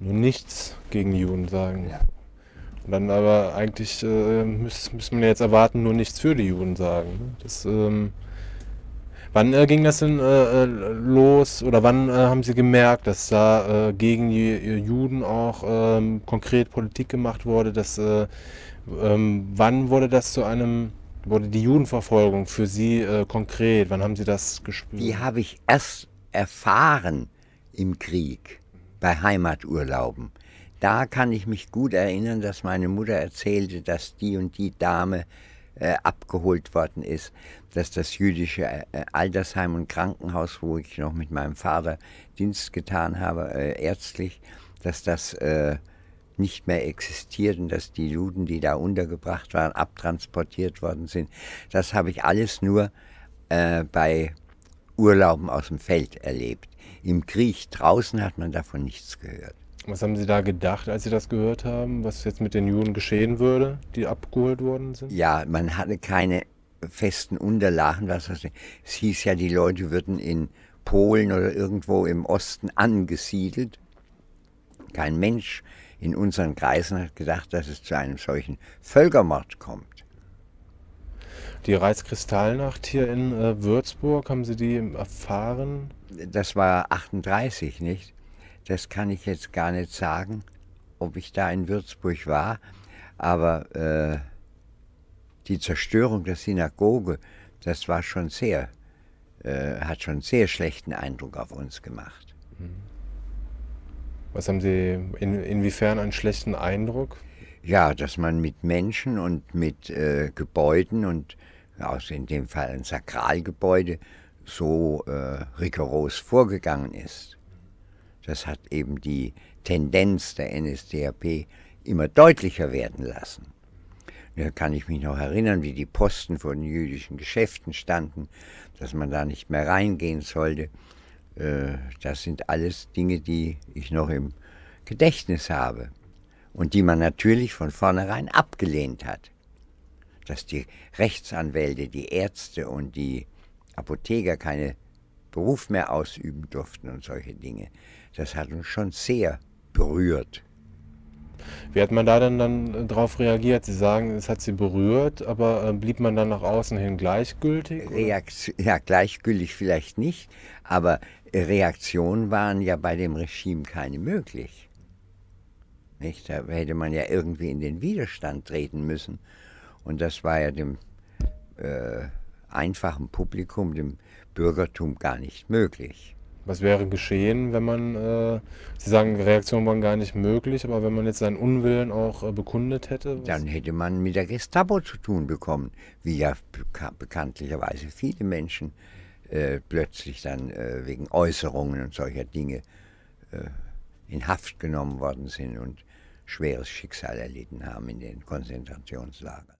nur nichts gegen Juden sagen. Ja. Und dann aber eigentlich äh, müsste man jetzt erwarten, nur nichts für die Juden sagen. Ne? Das, ähm, wann äh, ging das denn äh, äh los oder wann äh, haben Sie gemerkt, dass da äh, gegen die Juden auch ähm, konkret Politik gemacht wurde? Dass, ähm, wann wurde das zu einem wurde die Judenverfolgung für Sie äh, konkret? Wann haben Sie das gespürt? Die habe ich erst erfahren im Krieg bei Heimaturlauben. Da kann ich mich gut erinnern, dass meine Mutter erzählte, dass die und die Dame äh, abgeholt worden ist, dass das jüdische äh, Altersheim und Krankenhaus, wo ich noch mit meinem Vater Dienst getan habe, äh, ärztlich, dass das äh, nicht mehr existiert und dass die Juden, die da untergebracht waren, abtransportiert worden sind. Das habe ich alles nur äh, bei Urlauben aus dem Feld erlebt. Im Krieg draußen hat man davon nichts gehört. Was haben Sie da gedacht, als Sie das gehört haben, was jetzt mit den Juden geschehen würde, die abgeholt worden sind? Ja, man hatte keine festen Unterlagen. Was das, es hieß ja, die Leute würden in Polen oder irgendwo im Osten angesiedelt. Kein Mensch in unseren Kreisen hat gedacht, dass es zu einem solchen Völkermord kommt die Reizkristallnacht hier in äh, Würzburg, haben Sie die erfahren? Das war 38, nicht? Das kann ich jetzt gar nicht sagen, ob ich da in Würzburg war, aber äh, die Zerstörung der Synagoge, das war schon sehr, äh, hat schon sehr schlechten Eindruck auf uns gemacht. Hm. Was haben Sie, in, inwiefern einen schlechten Eindruck? Ja, dass man mit Menschen und mit äh, Gebäuden und also in dem Fall ein Sakralgebäude so äh, rigoros vorgegangen ist. Das hat eben die Tendenz der NSDAP immer deutlicher werden lassen. Da kann ich mich noch erinnern, wie die Posten vor den jüdischen Geschäften standen, dass man da nicht mehr reingehen sollte. Äh, das sind alles Dinge, die ich noch im Gedächtnis habe und die man natürlich von vornherein abgelehnt hat. Dass die Rechtsanwälte, die Ärzte und die Apotheker keine Beruf mehr ausüben durften und solche Dinge, das hat uns schon sehr berührt. Wie hat man da denn dann äh, darauf reagiert? Sie sagen, es hat Sie berührt, aber äh, blieb man dann nach außen hin gleichgültig? Reakt ja, gleichgültig vielleicht nicht, aber Reaktionen waren ja bei dem Regime keine möglich. Nicht? Da hätte man ja irgendwie in den Widerstand treten müssen. Und das war ja dem äh, einfachen Publikum, dem Bürgertum gar nicht möglich. Was wäre geschehen, wenn man, äh, Sie sagen, Reaktionen waren gar nicht möglich, aber wenn man jetzt seinen Unwillen auch äh, bekundet hätte? Dann hätte man mit der Gestapo zu tun bekommen, wie ja bekanntlicherweise viele Menschen äh, plötzlich dann äh, wegen Äußerungen und solcher Dinge äh, in Haft genommen worden sind und schweres Schicksal erlitten haben in den Konzentrationslagern.